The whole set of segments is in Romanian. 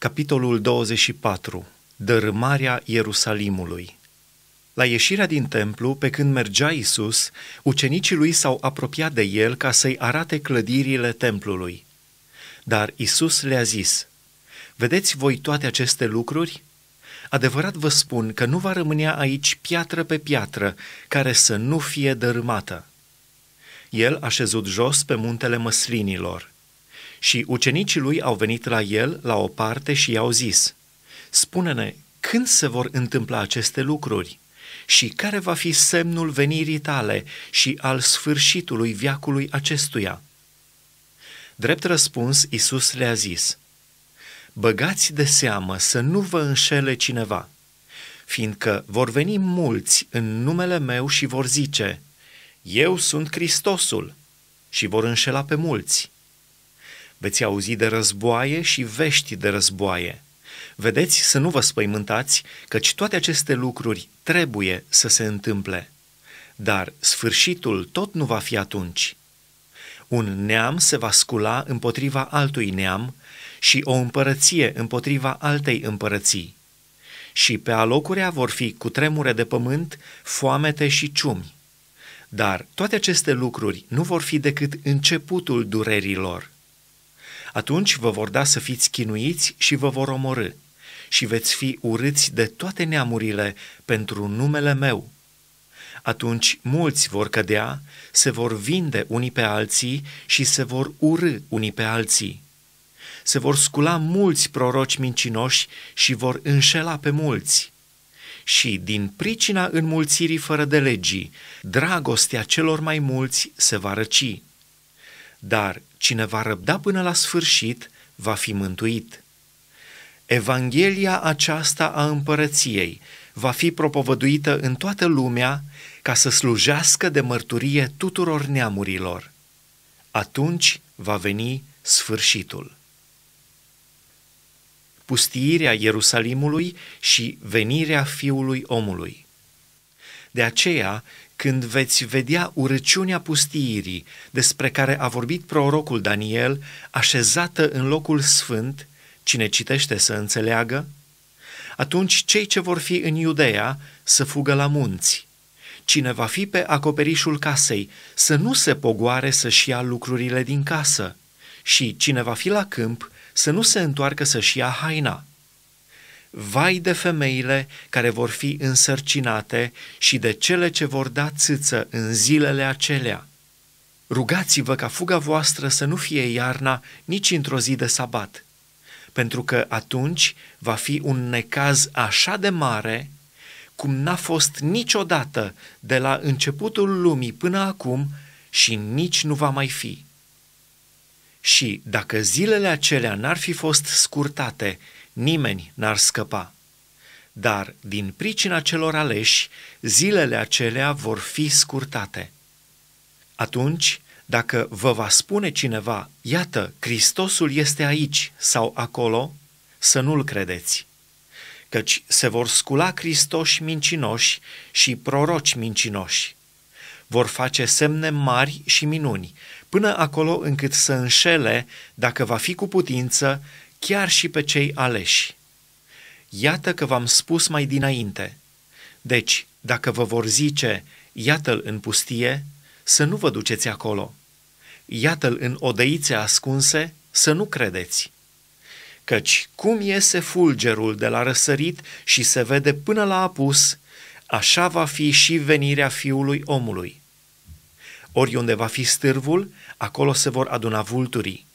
Capitolul 24. Dărâmarea Ierusalimului. La ieșirea din templu, pe când mergea Isus, ucenicii lui s-au apropiat de el ca să-i arate clădirile templului. Dar Isus le-a zis: Vedeți voi toate aceste lucruri? Adevărat vă spun că nu va rămâne aici piatră pe piatră care să nu fie dărâmată. El a șezut jos pe muntele măslinilor. Și ucenicii lui au venit la el, la o parte, și i-au zis, Spune-ne, când se vor întâmpla aceste lucruri? Și care va fi semnul venirii tale și al sfârșitului viacului acestuia? Drept răspuns, Isus le-a zis, Băgați de seamă să nu vă înșele cineva, fiindcă vor veni mulți în numele meu și vor zice, Eu sunt Hristosul, și vor înșela pe mulți. Veți auzi de războaie și vești de războaie. Vedeți să nu vă spăimântați, căci toate aceste lucruri trebuie să se întâmple. Dar sfârșitul tot nu va fi atunci. Un neam se va scula împotriva altui neam și o împărăție împotriva altei împărății. Și pe alocurea vor fi cutremure de pământ, foamete și ciumi. Dar toate aceste lucruri nu vor fi decât începutul durerilor. Atunci vă vor da să fiți chinuiți și vă vor omorâ și veți fi urâți de toate neamurile pentru numele meu. Atunci mulți vor cădea, se vor vinde unii pe alții și se vor urâ unii pe alții. Se vor scula mulți proroci mincinoși și vor înșela pe mulți. Și din pricina înmulțirii fără de legii, dragostea celor mai mulți se va răci dar cine va răbda până la sfârșit va fi mântuit. Evanghelia aceasta a împărăției va fi propovăduită în toată lumea ca să slujească de mărturie tuturor neamurilor. Atunci va veni sfârșitul. Pustirea Ierusalimului și venirea Fiului Omului. De aceea, când veți vedea urăciunea pustiirii despre care a vorbit prorocul Daniel, așezată în locul sfânt, cine citește să înțeleagă, atunci cei ce vor fi în Iudeea să fugă la munți. Cine va fi pe acoperișul casei să nu se pogoare să-și ia lucrurile din casă și cine va fi la câmp să nu se întoarcă să-și ia haina. Vai de femeile care vor fi însărcinate și de cele ce vor da țâță în zilele acelea. Rugați-vă ca fuga voastră să nu fie iarna nici într-o zi de sabat, pentru că atunci va fi un necaz așa de mare cum n-a fost niciodată de la începutul lumii până acum și nici nu va mai fi. Și dacă zilele acelea n-ar fi fost scurtate nimeni n-ar scăpa. Dar, din pricina celor aleși, zilele acelea vor fi scurtate. Atunci, dacă vă va spune cineva, iată, Hristosul este aici sau acolo, să nu-l credeți, căci se vor scula Hristoși mincinoși și proroci mincinoși. Vor face semne mari și minuni, până acolo încât să înșele, dacă va fi cu putință, chiar și pe cei aleși. Iată că v-am spus mai dinainte. Deci, dacă vă vor zice, iată-l în pustie, să nu vă duceți acolo. Iată-l în odăițe ascunse, să nu credeți. Căci cum iese fulgerul de la răsărit și se vede până la apus, așa va fi și venirea fiului omului. Oriunde va fi stârvul, acolo se vor aduna vulturii.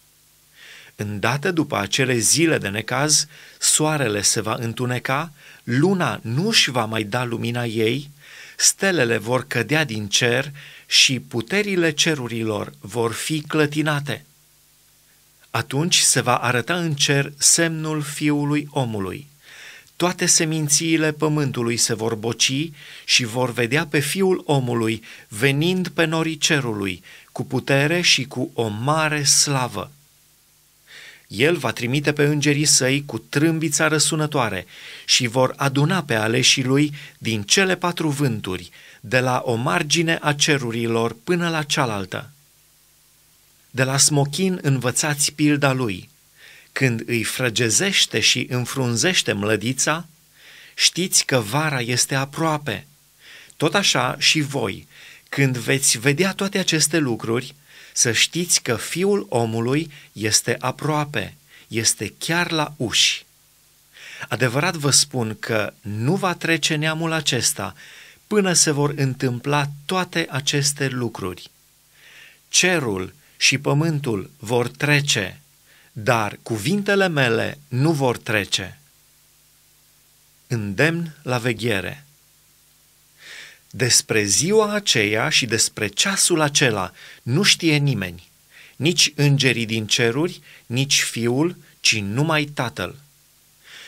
Îndată după acele zile de necaz, soarele se va întuneca, luna nu își va mai da lumina ei, stelele vor cădea din cer și puterile cerurilor vor fi clătinate. Atunci se va arăta în cer semnul fiului omului. Toate semințiile pământului se vor boci și vor vedea pe fiul omului venind pe norii cerului, cu putere și cu o mare slavă. El va trimite pe îngerii săi cu trâmbița răsunătoare și vor aduna pe aleșii lui din cele patru vânturi, de la o margine a cerurilor până la cealaltă. De la smochin învățați pilda lui. Când îi frăgezește și înfrunzește mlădița, știți că vara este aproape. Tot așa și voi, când veți vedea toate aceste lucruri, să știți că Fiul omului este aproape, este chiar la uși. Adevărat vă spun că nu va trece neamul acesta până se vor întâmpla toate aceste lucruri. Cerul și pământul vor trece, dar cuvintele mele nu vor trece. Îndemn la veghere. Despre ziua aceea și despre ceasul acela nu știe nimeni, nici îngerii din ceruri, nici fiul, ci numai tatăl.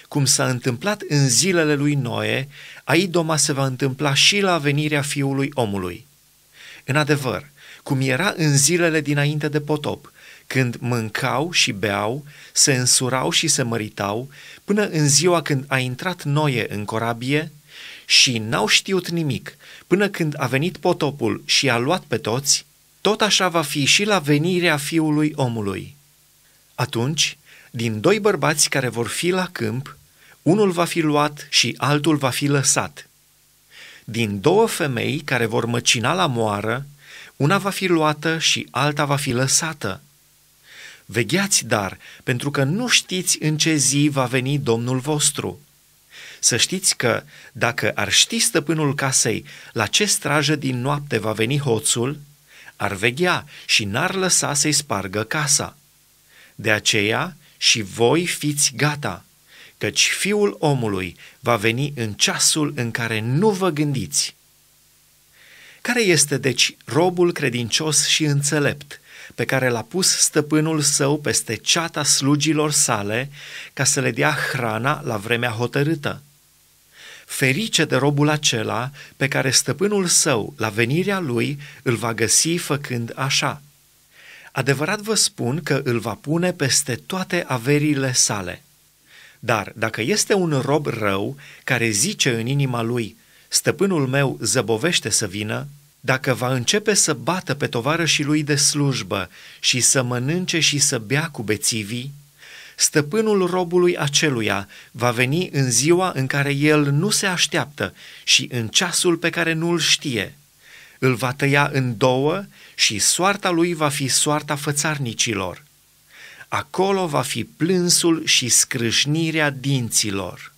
Cum s-a întâmplat în zilele lui Noe, aidoma se va întâmpla și la venirea fiului omului. În adevăr, cum era în zilele dinainte de potop, când mâncau și beau, se însurau și se măritau, până în ziua când a intrat Noe în corabie, și n-au știut nimic, până când a venit potopul și a luat pe toți, tot așa va fi și la venirea fiului omului. Atunci, din doi bărbați care vor fi la câmp, unul va fi luat și altul va fi lăsat. Din două femei care vor măcina la moară, una va fi luată și alta va fi lăsată. Vegheați, dar, pentru că nu știți în ce zi va veni Domnul vostru. Să știți că, dacă ar ști stăpânul casei la ce strajă din noapte va veni hoțul, ar veghea și n-ar lăsa să-i spargă casa. De aceea și voi fiți gata, căci fiul omului va veni în ceasul în care nu vă gândiți. Care este, deci, robul credincios și înțelept, pe care l-a pus stăpânul său peste ceata slugilor sale ca să le dea hrana la vremea hotărâtă? Ferice de robul acela pe care stăpânul său, la venirea lui, îl va găsi făcând așa. Adevărat vă spun că îl va pune peste toate averile sale. Dar dacă este un rob rău care zice în inima lui, Stăpânul meu zăbovește să vină, dacă va începe să bată pe tovarășii lui de slujbă și să mănânce și să bea cu bețivii, stăpânul robului aceluia va veni în ziua în care el nu se așteaptă și în ceasul pe care nu-l știe. Îl va tăia în două și soarta lui va fi soarta fățarnicilor. Acolo va fi plânsul și scrâșnirea dinților.